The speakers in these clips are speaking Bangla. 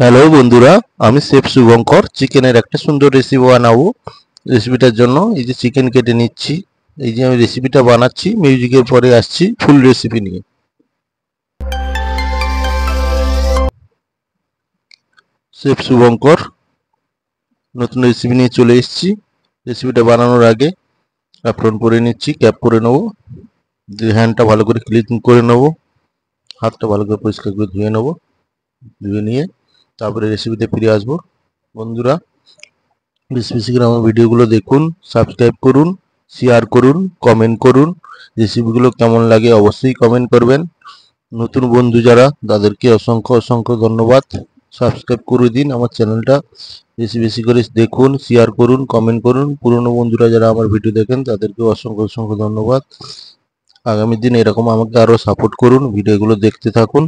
হ্যালো বন্ধুরা আমি শেফ শুভঙ্কর চিকেনের একটা সুন্দর রেসিপি বানাবো রেসিপিটার জন্য এই যে চিকেন কেটে নিচ্ছি এই যে আমি রেসিপিটা বানাচ্ছি মিউজিকের পরে আসছি ফুল রেসিপি নিয়ে শেফ শুভঙ্কর নতুন রেসিপি নিয়ে চলে এসেছি রেসিপিটা বানানোর আগে অ্যাপ্রন করে নিচ্ছি ক্যাপ করে নেবো হ্যান্ডটা ভালো করে ক্লিন করে নেবো হাতটা ভালো করে পরিষ্কার করে ধুয়ে নেবো ধুয়ে নিয়ে তারপরে রেসিপিতে ফিরে আসবো বন্ধুরা বেশ বেশি করে আমার ভিডিওগুলো দেখুন সাবস্ক্রাইব করুন শেয়ার করুন কমেন্ট করুন রেসিপিগুলো কেমন লাগে অবশ্যই কমেন্ট করবেন নতুন বন্ধু যারা তাদেরকে অসংখ্য অসংখ্য ধন্যবাদ সাবস্ক্রাইব করে দিন আমার চ্যানেলটা বেশি বেশি করে দেখুন শেয়ার করুন কমেন্ট করুন পুরনো বন্ধুরা যারা আমার ভিডিও দেখেন তাদেরকে অসংখ্য অসংখ্য ধন্যবাদ আগামী দিন এরকম আমাকে আরও সাপোর্ট করুন ভিডিওগুলো দেখতে থাকুন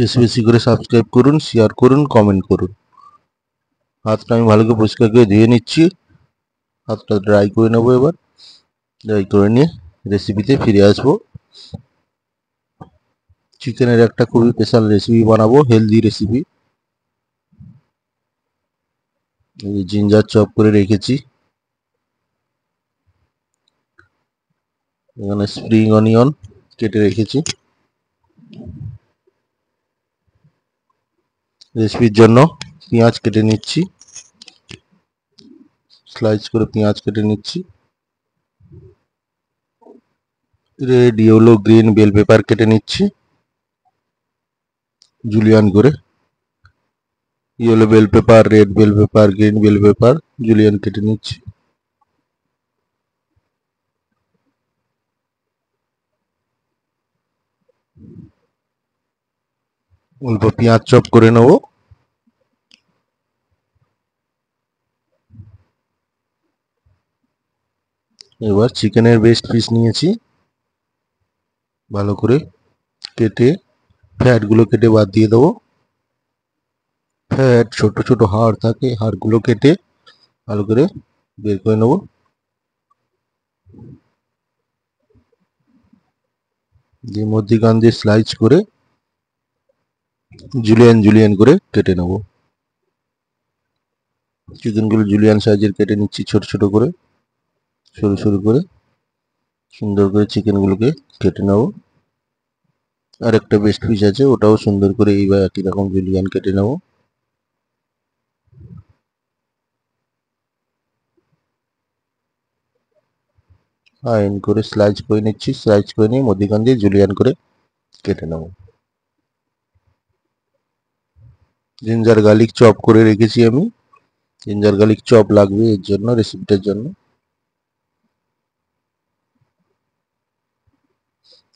বেশি বেশি করে সাবস্ক্রাইব করুন শেয়ার করুন কমেন্ট করুন হাতটা আমি ভালো করে পরিষ্কার করে ধুয়ে নিচ্ছি হাতটা ড্রাই করে নেবো এবার ড্রাই করে নিয়ে রেসিপিতে ফিরে আসবো চিকেনের একটা খুবই স্পেশাল রেসিপি বানাবো হেলদি রেসিপি জিঞ্জার চপ করে রেখেছি এখানে স্প্রিং অনিয়ন কেটে রেখেছি রেসিপির জন্য পেঁয়াজ কেটে নিচ্ছি স্লাইস করে পেঁয়াজ কেটে নিচ্ছি red yellow green bell pepper কেটে নিচ্ছি জুলিয়ান করে yellow bell pepper red bell pepper green bell pepper julienne কেটে নিচ্ছি অল্প পেঁয়াজ চপ করে নেব এবার চিকেনের বেস্ট পিস নিয়েছি ভালো করে কেটে ফ্যাটগুলো কেটে বাদ দিয়ে দেবো ফ্যাট ছোট ছোট হাড় থাকে হাড়গুলো কেটে ভালো করে বের করে নেব দিয়ে গান দিয়ে স্লাইস করে জুলিয়ান জুলিয়ান করে কেটে নেব চিকেনগুলো জুলিয়ান সাইজের কেটে নিচ্ছি ছোট ছোট করে সরু সরু করে সুন্দর করে চিকেনগুলোকে কেটে নেব আর একটা বেস্ট পিস আছে ওটাও সুন্দর করে এইবার একই রকম জুলিয়ান কেটে নেব আইন করে স্লাইস করে নিচ্ছি স্লাইস করে নিয়ে মধ্যিখান দিয়ে জুলিয়ান করে কেটে নেবো জিঞ্জার গার্লিক চপ করে রেখেছি আমি জিঞ্জার গার্লিক চপ লাগবে এর জন্য রেসিপিটার জন্য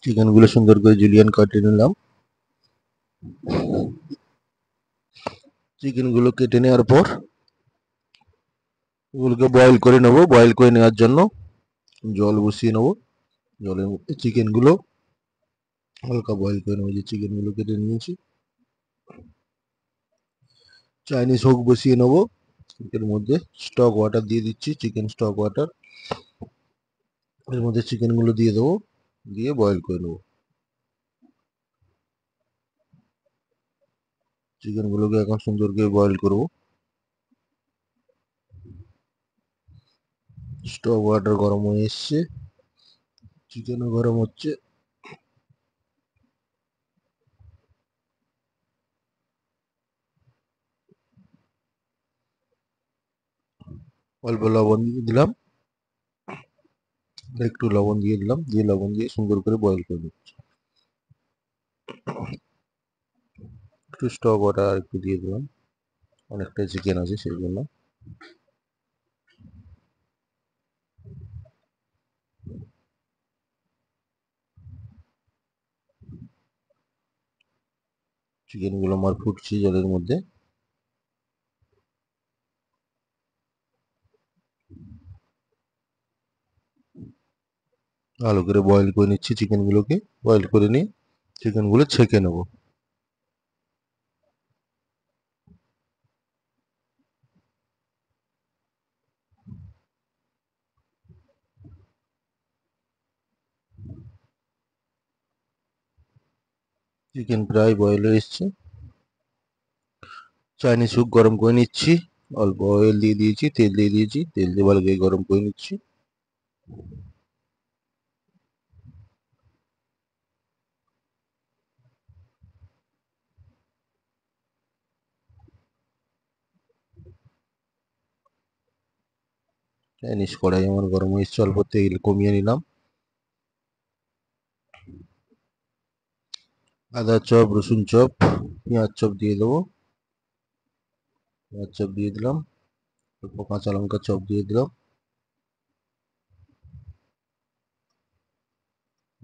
চিকেনগুলো সুন্দর করে জুলিয়ান কাটে নিলাম চিকেনগুলো কেটে নেওয়ার পর ওগুলোকে বয়েল করে নেব বয়েল করে নেওয়ার জন্য জল বসিয়ে নেব জলের মধ্যে চিকেনগুলো হালকা বয়েল করে নেব যে চিকেনগুলো কেটে নিয়েছি চাইনিজ হোক বসিয়ে নেবো এর মধ্যে স্টক ওয়াটার দিয়ে দিচ্ছি চিকেন স্টক ওয়াটার এর মধ্যে চিকেনগুলো দিয়ে দেবো দিয়ে বয়েল করে নেবো চিকেনগুলোকে এখন সুন্দর করে বয়েল করব স্টক ওয়াটার গরম হয়ে এসছে চিকেনও গরম হচ্ছে অল্প লবণ দিলাম একটু লবণ দিয়ে দিলাম দিয়ে লবণ দিয়ে সুন্দর করে বয়েল করে দিচ্ছি একটু স্টক ওয়াটার একটু দিয়ে দিলাম অনেকটা চিকেন আছে সেই জন্য চিকেনগুলো আমার ফুটছে জলের মধ্যে ভালো করে বয়েল করে নিচ্ছি চিকেনগুলোকে বয়েল করে নিয়ে চিকেনগুলো ছেঁকে নেব চিকেন প্রায় বয়েল হয়ে এসছে চাইনিজ স্যুপ গরম করে নিচ্ছি অল্প অয়েল দিয়ে দিয়েছি তেল দিয়ে দিয়েছি তেল দিয়ে ভালো করে গরম করে নিচ্ছি নিচ কড়াই আমার গরম হয়েছে অল্প তেল কমিয়ে নিলাম আদা চপ রসুন চপ পেঁয়াজ চপ দিয়ে দেবো পেঁয়াজ চপ দিয়ে দিলাম অল্প কাঁচা লঙ্কা চপ দিয়ে দিলাম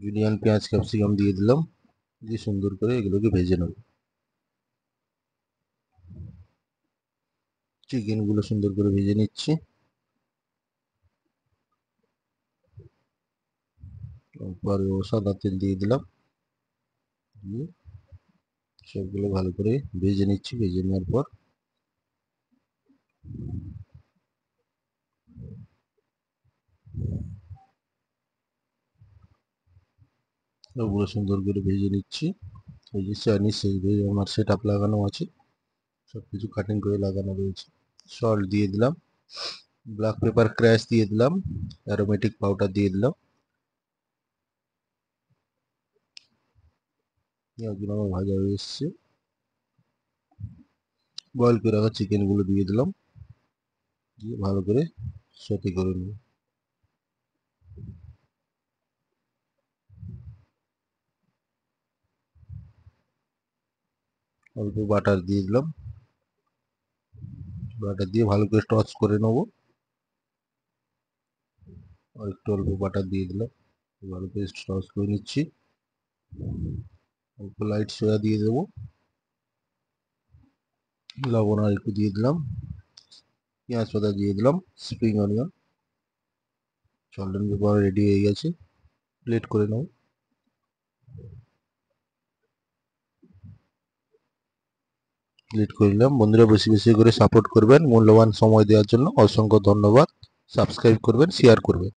ইউনিয়ন পেঁয়াজ ক্যাপসিকাম দিয়ে দিলাম দিয়ে সুন্দর করে এগুলোকে ভেজে নেব চিকেনগুলো সুন্দর করে ভেজে নিচ্ছি সাদা তেল দিয়ে দিলাম সবগুলো ভালো করে ভেজে নিচ্ছি ভেজে নেওয়ার পর সবগুলো সুন্দর করে ভেজে নিচ্ছি এই যে চাইনিজ সেই ভেজে আমার সেট আপ লাগানো আছে সব কিছু কাটিং করে লাগানো রয়েছে সল্ট দিয়ে দিলাম ব্ল্যাক পেপার ক্র্যাশ দিয়ে দিলাম অ্যারোমেটিক পাউডার দিয়ে দিলাম আমার ভাজা হয়ে এসছে বয়েল করে রাখা চিকেনগুলো দিয়ে দিলাম দিয়ে ভালো করে সতে করে নিই অল্প বাটার দিয়ে দিলাম বাটার দিয়ে ভালো করে টচ করে নেবো আর একটু অল্প বাটার দিয়ে দিলাম ভালো করে টচ করে নিচ্ছি অল্প লাইট সোয়া দিয়ে দেবো লবণ আর একটু দিয়ে দিলাম পেঁয়াজ পাতা দিয়ে দিলাম স্প্রিং অনিয়ন চলডন পেপার রেডি হয়ে গেছে প্লেট করে নাও প্লেট করে নিলাম বন্ধুরা বেশি বেশি করে সাপোর্ট করবেন মূল্যবান সময় দেওয়ার জন্য অসংখ্য ধন্যবাদ সাবস্ক্রাইব করবেন শেয়ার করবেন